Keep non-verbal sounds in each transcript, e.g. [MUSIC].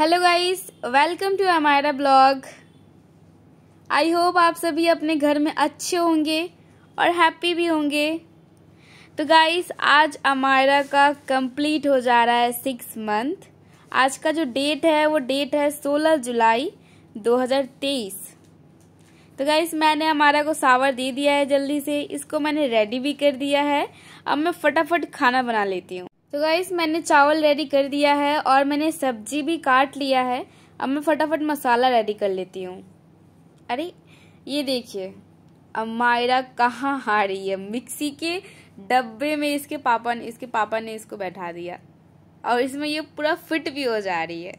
hello guys welcome to हमारा blog I hope आप सभी अपने घर में अच्छे होंगे और हैप्पी भी होंगे तो गाइस आज हमारा का कंप्लीट हो जा रहा है सिक्स मंथ आज का जो डेट है वो डेट है 16 जुलाई 2023 तो गाइस मैंने हमारा को सावर दे दिया है जल्दी से इसको मैंने रेडी भी कर दिया है अब मैं फटाफट खाना बना लेती हूँ तो गाइस मैंने चावल रेडी कर दिया है और मैंने सब्जी भी काट लिया है अब मैं फटाफट मसाला रेडी कर लेती हूँ अरे ये देखिए अब मायरा कहाँ हार रही है मिक्सी के डब्बे में इसके पापा ने इसके पापा ने इसको बैठा दिया और इसमें ये पूरा फिट भी हो जा रही है [LAUGHS]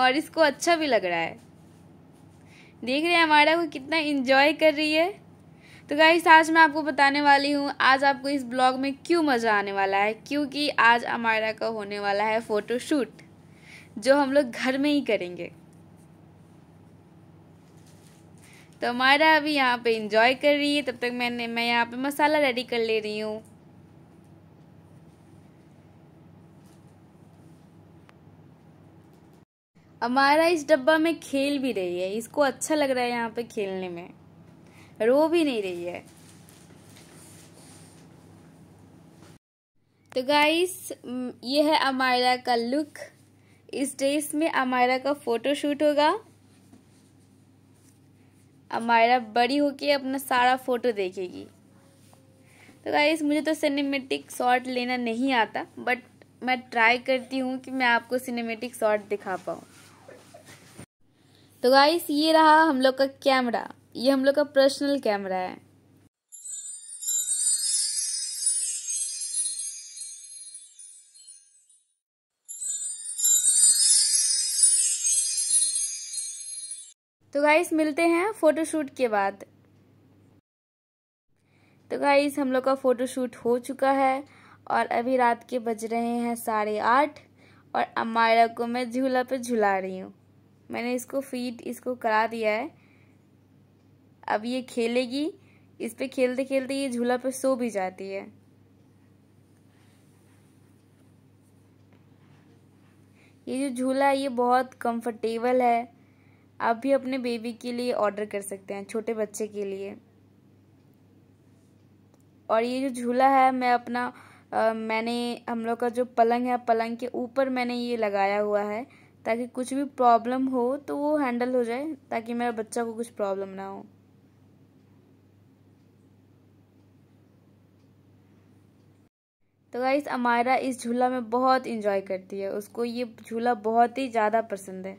और इसको अच्छा भी लग रहा है देख रहे हैं हमारा को कितना इन्जॉय कर रही है तो गाइस आज मैं आपको बताने वाली हूँ आज आपको इस ब्लॉग में क्यों मज़ा आने वाला है क्योंकि आज हमारा का होने वाला है फ़ोटोशूट जो हम लोग घर में ही करेंगे तो हमारा अभी यहाँ पे इंजॉय कर रही है तब तक मैंने मैं यहाँ पे मसाला रेडी कर ले रही हूँ अमारा इस डब्बा में खेल भी रही है इसको अच्छा लग रहा है यहाँ पे खेलने में रो भी नहीं रही है तो गाइस ये है अमायरा का लुक इस ड्रेस में अमायरा का फोटो शूट होगा अमायरा बड़ी होके अपना सारा फोटो देखेगी तो गाइस मुझे तो सिनेमेटिक शॉट लेना नहीं आता बट मैं ट्राई करती हूँ कि मैं आपको सिनेमेटिक शॉट दिखा पाऊँ तो गाइस ये रहा हम लोग का कैमरा ये हम लोग का पर्सनल कैमरा है तो गाइस मिलते हैं फोटोशूट के बाद तो गाइस हम लोग का फोटोशूट हो चुका है और अभी रात के बज रहे हैं साढ़े आठ और अमायरा को मैं झूला पे झुला रही हूँ मैंने इसको फीड इसको करा दिया है अब ये खेलेगी इस पर खेलते खेलते ये झूला पर सो भी जाती है ये जो झूला है ये बहुत कंफर्टेबल है आप भी अपने बेबी के लिए ऑर्डर कर सकते हैं छोटे बच्चे के लिए और ये जो झूला है मैं अपना आ, मैंने हम लोग का जो पलंग है पलंग के ऊपर मैंने ये लगाया हुआ है ताकि कुछ भी प्रॉब्लम हो तो वो हैंडल हो जाए ताकि मेरा बच्चा को कुछ प्रॉब्लम ना हो तो गाइस अमायरा इस झूला में बहुत इंजॉय करती है उसको ये झूला बहुत ही ज़्यादा पसंद है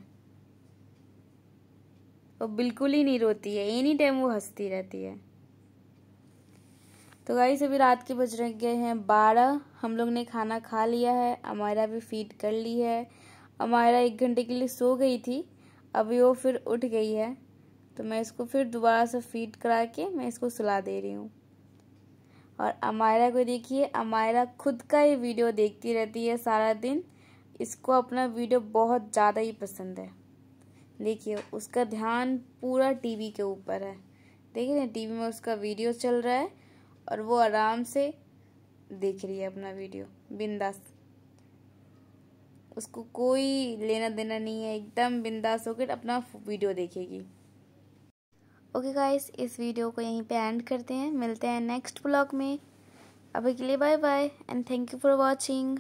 वो बिल्कुल ही नहीं रोती है एनी टाइम वो हंसती रहती है तो गाइस अभी रात के बज रह गए हैं बारह हम लोग ने खाना खा लिया है अमायरा भी फीड कर ली है हमारा एक घंटे के लिए सो गई थी अभी वो फिर उठ गई है तो मैं इसको फिर दोबारा से फीड करा के मैं इसको सुला दे रही हूँ और अमायरा को देखिए अमायरा खुद का ही वीडियो देखती रहती है सारा दिन इसको अपना वीडियो बहुत ज़्यादा ही पसंद है देखिए उसका ध्यान पूरा टीवी के ऊपर है देखिए ना टीवी में उसका वीडियो चल रहा है और वो आराम से देख रही है अपना वीडियो बिंदास उसको कोई लेना देना नहीं है एकदम बिंदास होकर अपना वीडियो देखेगी ओके गाइस इस वीडियो को यहीं पे एंड करते हैं मिलते हैं नेक्स्ट ब्लॉग में अभी के लिए bye bye and thank you for watching